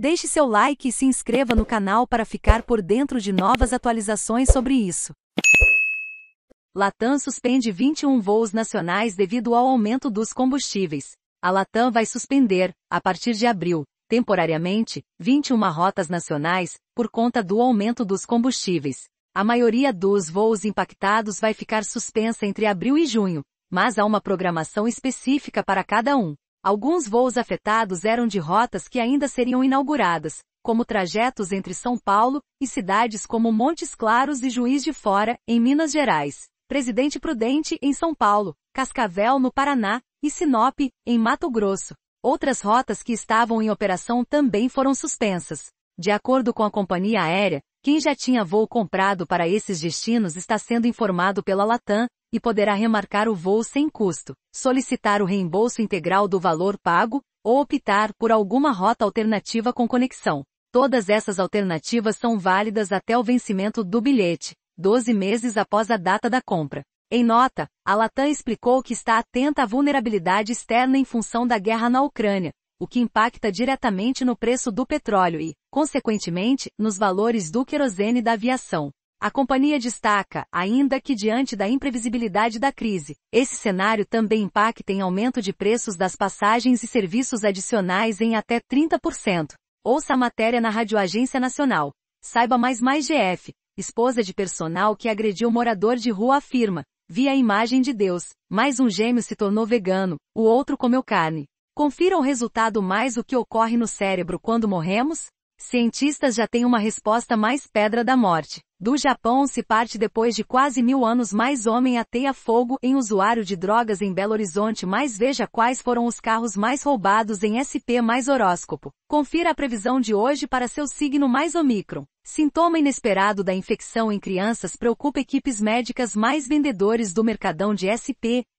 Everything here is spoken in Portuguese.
Deixe seu like e se inscreva no canal para ficar por dentro de novas atualizações sobre isso. Latam suspende 21 voos nacionais devido ao aumento dos combustíveis. A Latam vai suspender, a partir de abril, temporariamente, 21 rotas nacionais, por conta do aumento dos combustíveis. A maioria dos voos impactados vai ficar suspensa entre abril e junho, mas há uma programação específica para cada um. Alguns voos afetados eram de rotas que ainda seriam inauguradas, como trajetos entre São Paulo e cidades como Montes Claros e Juiz de Fora, em Minas Gerais, Presidente Prudente, em São Paulo, Cascavel, no Paraná, e Sinop, em Mato Grosso. Outras rotas que estavam em operação também foram suspensas. De acordo com a companhia aérea, quem já tinha voo comprado para esses destinos está sendo informado pela Latam e poderá remarcar o voo sem custo, solicitar o reembolso integral do valor pago, ou optar por alguma rota alternativa com conexão. Todas essas alternativas são válidas até o vencimento do bilhete, 12 meses após a data da compra. Em nota, a Latam explicou que está atenta à vulnerabilidade externa em função da guerra na Ucrânia, o que impacta diretamente no preço do petróleo e, consequentemente, nos valores do querosene da aviação. A companhia destaca, ainda que diante da imprevisibilidade da crise, esse cenário também impacta em aumento de preços das passagens e serviços adicionais em até 30%. Ouça a matéria na Rádio Agência Nacional. Saiba mais mais GF, esposa de personal que agrediu morador de rua afirma, vi a imagem de Deus, mais um gêmeo se tornou vegano, o outro comeu carne. Confira o resultado mais o que ocorre no cérebro quando morremos? Cientistas já têm uma resposta mais pedra da morte. Do Japão se parte depois de quase mil anos mais homem ateia fogo em usuário de drogas em Belo Horizonte mais veja quais foram os carros mais roubados em SP mais horóscopo. Confira a previsão de hoje para seu signo mais Omicron. Sintoma inesperado da infecção em crianças preocupa equipes médicas mais vendedores do mercadão de SP,